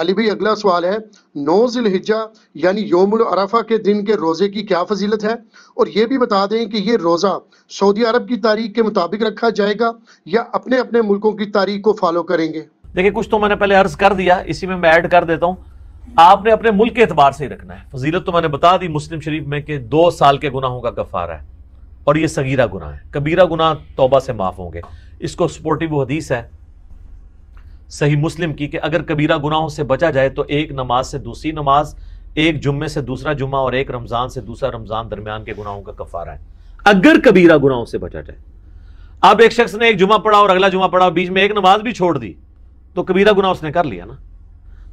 अली भाई अगला सवाल है नौजिल हिज्जा यानी योमुल अराफा के दिन के रोज़े की क्या फजीलत है और ये भी बता दें कि ये रोज़ा सऊदी अरब की तारीख के मुताबिक रखा जाएगा या अपने अपने मुल्कों की तारीख को फॉलो करेंगे देखिए कुछ तो मैंने पहले अर्ज कर दिया इसी में मैं ऐड कर देता हूँ आपने अपने मुल्क के एतबार से ही रखना है फजीलत तो मैंने बता दी मुस्लिम शरीफ में कि दो साल के गुनाहों का गफारा है और ये सगीरा गुनाह है कबीरा गुनाह तोबा से माफ़ होंगे इसको सपोर्टिव हदीस है सही मुस्लिम की कि अगर कबीरा गुनाहों से बचा जाए तो एक नमाज से दूसरी नमाज एक जुम्मे से दूसरा जुम्मा और एक रमज़ान से दूसरा रमज़ान दरमियान के गुनाहों का कफारा है अगर कबीरा गुनाहों से बचा जाए अब एक शख्स ने एक जुमा पढ़ा और अगला जुमा पढ़ा बीच में एक नमाज भी छोड़ दी तो कबीरा गुना उसने कर लिया ना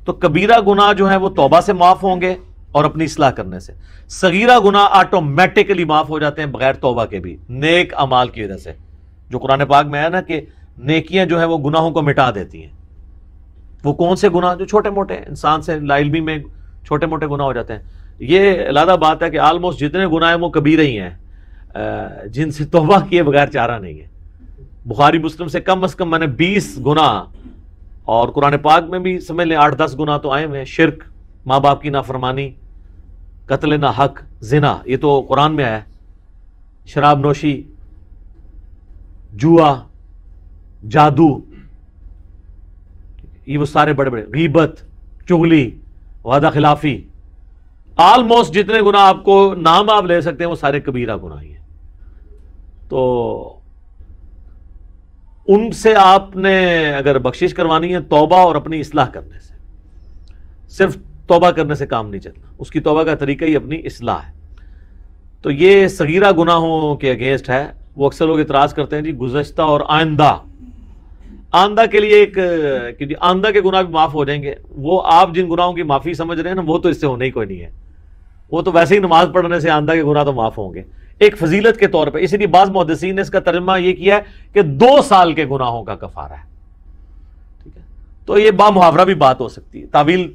तो कबीरा गुना जो है वो तोबा से माफ़ होंगे और अपनी इसलाह करने से सगीरा गुना ऑटोमेटिकली माफ़ हो जाते हैं बगैर तोबा के भी नेक अमाल की वजह से जो कुरान पाक में आया ना कि नेकियां जो है वो गुनाहों को मिटा देती हैं वो कौन से गुनाह जो छोटे मोटे इंसान से लाइलमी में छोटे मोटे गुनाह हो जाते हैं ये अलादा बात है कि आलमोस्ट जितने गुनाह हैं वो कबीर ही हैं जिनसे तोबा किए बगैर चारा नहीं है बुखारी मुस्लिम से कम अज़ कम मैंने बीस गुना और कुरान पाक में भी समझ लें आठ दस गुना तो आए हुए हैं शिरक माँ बाप की नाफरमानी कत्ल ना हक जिना ये तो कुरान में आया शराब नोशी जुआ जादू ये वो सारे बड़े बड़े गीबत चुगली वादा खिलाफी ऑलमोस्ट जितने गुना आपको नाम आप ले सकते हैं वो सारे कबीरा गुना ही है तो उनसे आपने अगर बख्शिश करवानी है तोबा और अपनी इसलाह करने से सिर्फ तोबा करने से काम नहीं चलना उसकी तोबा का तरीका ही अपनी इसलाह है तो ये सगीरा गुनाहों के अगेंस्ट है वो अक्सर लोग इतराज़ करते हैं जी गुजशत और आइंदा आंदा के लिए एक क्योंकि आंदा के गुनाह भी माफ हो जाएंगे वो आप जिन गुनाहों की माफी समझ रहे हैं ना वो तो इससे होने ही कोई नहीं है वो तो वैसे ही नमाज पढ़ने से आंदा के गुनाह तो माफ होंगे एक फजीलत के तौर पर इसीलिए बाज मुहदसिन ने इसका तर्जमा यह किया है कि दो साल के गुनाहों का कफारा है ठीक है तो ये मुहावरा भी बात हो सकती है तावील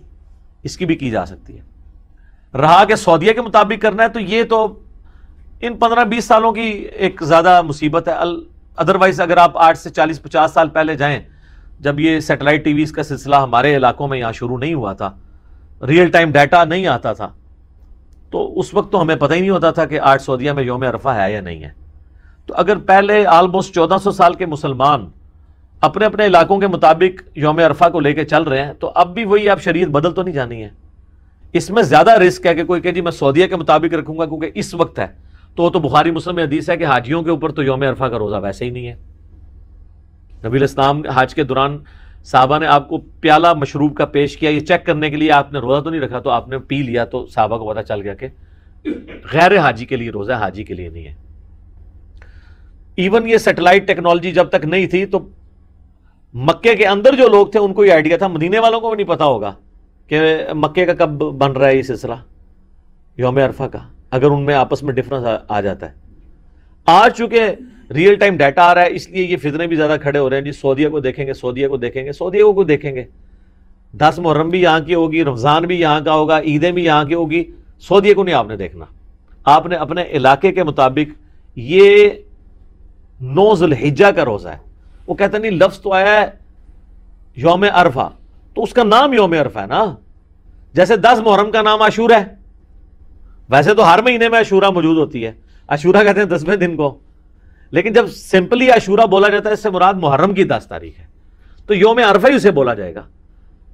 इसकी भी की जा सकती है रहा के सऊदिया के मुताबिक करना है तो ये तो इन पंद्रह बीस सालों की एक ज्यादा मुसीबत है अल अदरवाइज अगर आप आठ से चालीस पचास साल पहले जाएं जब ये सेटेलाइट टीवीज़ का सिलसिला हमारे इलाकों में यहाँ शुरू नहीं हुआ था रियल टाइम डाटा नहीं आता था तो उस वक्त तो हमें पता ही नहीं होता था कि आठ सऊदिया में योम अरफा है या नहीं है तो अगर पहले आलमोस्ट चौदह सौ साल के मुसलमान अपने अपने इलाकों के मुताबिक योम अरफा को लेकर चल रहे हैं तो अब भी वही आप शरीय बदल तो नहीं जानी है इसमें ज़्यादा रिस्क है कि कोई कहे जी मैं सऊदिया के मुताबिक रखूंगा क्योंकि इस वक्त है तो तो बुखारी मुस्लिम हदीस है कि हाजियों के ऊपर तो योम अरफा का रोज़ा वैसे ही नहीं है नबी इस्लाम हाज के दौरान साहबा ने आपको प्याला मशरूब का पेश किया ये चेक करने के लिए आपने रोज़ा तो नहीं रखा तो आपने पी लिया तो साहबा को पता चल गया कि गैर हाजी के लिए रोज़ा हाजी के लिए नहीं है इवन ये सेटेलाइट टेक्नोलॉजी जब तक नहीं थी तो मक्के के अंदर जो लोग थे उनको ये आइडिया था मदीने वालों को भी नहीं पता होगा कि मक्के का कब बन रहा है ये सिलसिला योम अरफा का अगर उनमें आपस में डिफरेंस आ, आ जाता है आज चूंकि रियल टाइम डाटा आ रहा है इसलिए ये फितने भी ज़्यादा खड़े हो रहे हैं जी सऊदिया को देखेंगे सऊदिया को देखेंगे सऊदिया को, को देखेंगे दस मुहर्रम भी यहाँ की होगी रमज़ान भी यहाँ का होगा ईदें भी यहाँ की होगी सऊदिया को नहीं आपने देखना आपने अपने इलाके के मुताबिक ये नौ का रोज़ा है वो कहते नहीं लफ्ज़ तो आया है योम अरफा तो उसका नाम योम अरफा है ना जैसे दस मुहर्रम का नाम आशूर है वैसे तो हर महीने में अशूरा मौजूद होती है अशूरा कहते हैं दसवें दिन को लेकिन जब सिंपली अशूरा बोला जाता है इससे मुराद मुहर्रम की दस तारीख है तो योम अरफा ही उसे बोला जाएगा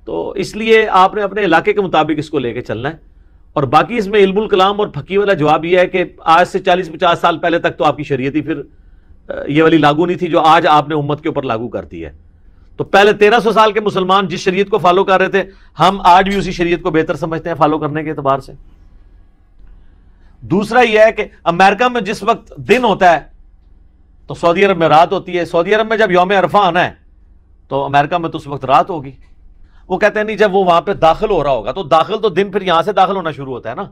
तो इसलिए आपने अपने इलाके के मुताबिक इसको लेके चलना है और बाकी इसमें इल्मुल कलाम और फकी वाला जवाब यह है कि आज से चालीस पचास साल पहले तक तो आपकी शरीय ही फिर ये वाली लागू नहीं थी जो आज आपने उम्मत के ऊपर लागू कर दी है तो पहले तेरह सौ साल के मुसलमान जिस शरीयत को फॉलो कर रहे थे हम आज भी उसी शरीयत को बेहतर समझते हैं फॉलो करने के अतबार से दूसरा यह है कि अमेरिका में जिस वक्त दिन होता है तो सऊदी अरब में रात होती है सऊदी अरब में जब योम अरफा आना है तो अमेरिका में तो उस वक्त रात होगी वो कहते हैं नहीं जब वो वहां पर दाखिल हो रहा होगा तो दाखिल तो दिन फिर यहां से दाखिल होना शुरू होता है ना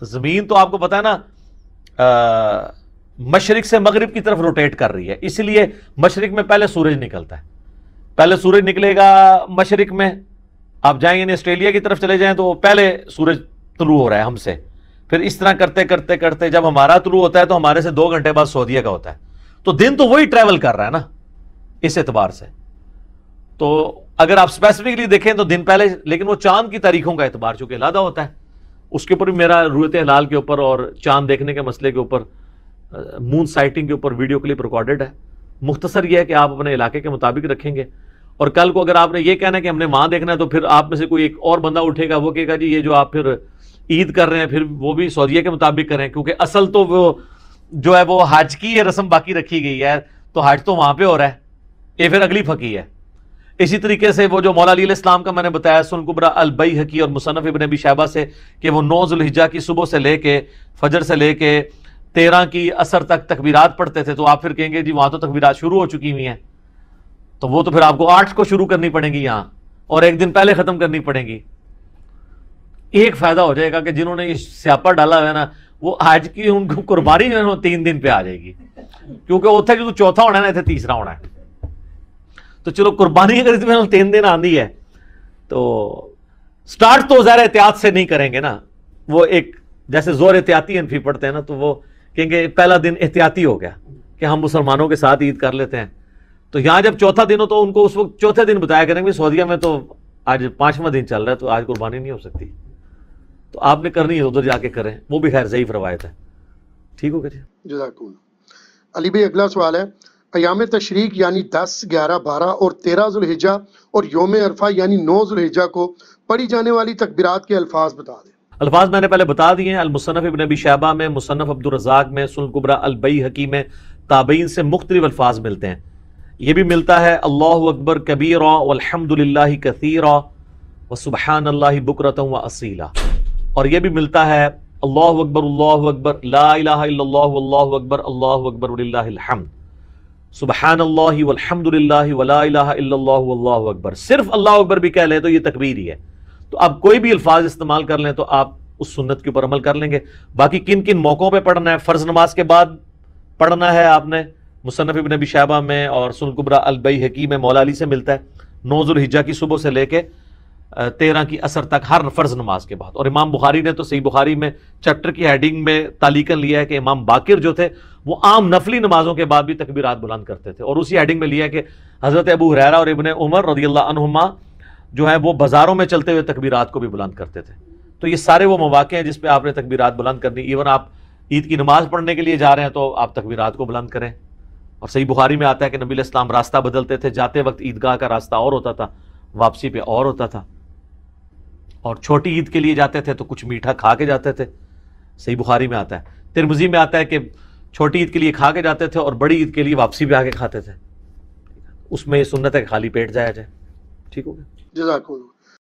तो जमीन तो आपको पता है ना मशरक से मगरब की तरफ रोटेट कर रही है इसलिए मशरक में पहले सूरज निकलता है पहले सूरज निकलेगा मशरक में आप जाएंगे ऑस्ट्रेलिया की तरफ चले जाए तो पहले सूरज तुलू हो रहा है हमसे फिर इस तरह करते करते करते जब हमारा थ्रू होता है तो हमारे से दो घंटे बाद सऊदीया का होता है तो दिन तो वही ट्रेवल कर रहा है ना इस एतबार से तो अगर आप स्पेसिफिकली देखें तो दिन पहले लेकिन वो चांद की तारीखों का एतबार चूंकि अलादा होता है उसके ऊपर भी मेरा रूयत हलाल के ऊपर और चांद देखने के मसले के ऊपर मून साइटिंग के ऊपर वीडियो क्लिप रिकॉर्डेड है मुख्तसर यह है कि आप अपने इलाके के मुताबिक रखेंगे और कल को अगर आपने ये कहना है कि हमने वहाँ देखना है तो फिर आप में से कोई एक और बंदा उठेगा वो कहेगा जी ये जो आप फिर ईद कर रहे हैं फिर वो भी सौदिया के मुताबिक करें क्योंकि असल तो वो जो है वो हाज की रस्म बाकी रखी गई है तो हाज तो वहां पे हो रहा है ये फिर अगली फकी है इसी तरीके से वो जो मौला अली इस्लाम का मैंने बताया सुनकुबरा अलबई हकी और मुसनफ़ इबन अबी शहबा से कि वो नौ जुलहिजा की सुबह से लेके फजर से लेके तेरह की असर तक तकबीरात पढ़ते थे तो आप फिर कहेंगे जी वहाँ तो तकबीरात शुरू हो चुकी हुई हैं तो वो तो फिर आपको आठ को शुरू करनी पड़ेगी यहाँ और एक दिन पहले ख़त्म करनी पड़ेगी एक फायदा हो जाएगा कि जिन्होंने ये स्यापा डाला है ना वो आज की उनको कुर्बानी जो है ना तीन दिन पे आ जाएगी क्योंकि उतने जो चौथा होना है ना इतने तीसरा होना है तो चलो कुर्बानी अगर इसमें तीन दिन आंदी है तो स्टार्ट तो ज़रा एहतियात से नहीं करेंगे ना वो एक जैसे जोर एहतियाती इनफी पड़ते हैं ना तो वो कहेंगे पहला दिन एहतियाती हो गया कि हम मुसलमानों के साथ ईद कर लेते हैं तो यहाँ जब चौथा दिन हो तो उनको उस वक्त चौथे दिन बताया करेंगे सऊदीया में तो आज पांचवा दिन चल रहा है तो आज कुर्बानी नहीं हो सकती तो आपने करनी है तो उधर जाके करें वो भी खैर ज़यीफ रवायत है ठीक हो गया अली भाई अगला सवाल है अयाम तशरीक यानी दस ग्यारह बारह और तेरह जुलहिजा और योम अरफा यानी नौ जुलहिजा को पढ़ी जाने वाली तकबीरत के अल्फाज बता दें अल्फाज मैंने पहले बता दिए हैं अलमुसनफ़ इबन अबी शहबा में मुसनफ़ अब्दुलरजाक में सुलकुबरा अलबई हकी में ताबीन से मुख्तलिफ अल्फाज मिलते हैं ये भी मिलता है अल्लाह अकबर कबीर अलहमदिल्ला कसीर व सुबहान बकरत व असीला और यह भी मिलता है अल्लाह अकबर अल्लाह अकबर लाह अकबर अल्लाह अकबर अकबर सिर्फ अल्लाह अकबर भी कह लें तो ये तकबीर ही है तो आप कोई भी अल्फाज इस्तेमाल कर लें तो आप उस सुन्नत के ऊपर अमल कर लेंगे बाकी किन किन मौक़ों पर पढ़ना है फ़र्ज़ नमाज के बाद पढ़ना है आपने मुसनफ़ इबन नबी शाहबा में और सुनकुबरा अलबई हकीम मौलाली से मिलता है नौजुल हिजा की सुबह से लेकर तेरह की असर तक हर फर्ज नमाज के बाद और इमाम बुखारी ने तो सही बुखारी में चैप्टर की हेडिंग में तालीकन लिया है कि इमाम बाकिर जो थे वो आम नफली नमाजों के बाद भी तकबीरात बुलंद करते थे और उसी हेडिंग में लिया है कि हज़रत अबू हररा और इबन उमर रदी अल्लाहमा जो है वो बाज़ारों में चलते हुए तकबीरात को भी बुलंद करते थे तो ये सारे वो मौाक़े हैं जिसपे आपने तकबीरात बुलंद करनी इवन आप ईद की नमाज पढ़ने के लिए जा रहे हैं तो आप तकबीरात को बुलंद करें और सही बुखारी में आता है कि नबी इस्लाम रास्ता बदलते थे जाते वक्त ईदगाह का रास्ता और होता था वापसी पे और होता था और छोटी ईद के लिए जाते थे तो कुछ मीठा खा के जाते थे सही बुखारी में आता है तिरमजी में आता है कि छोटी ईद के लिए खा के जाते थे और बड़ी ईद के लिए वापसी भी आके खाते थे उसमें ये सुन्नत है खाली पेट जाया जाए ठीक हो गया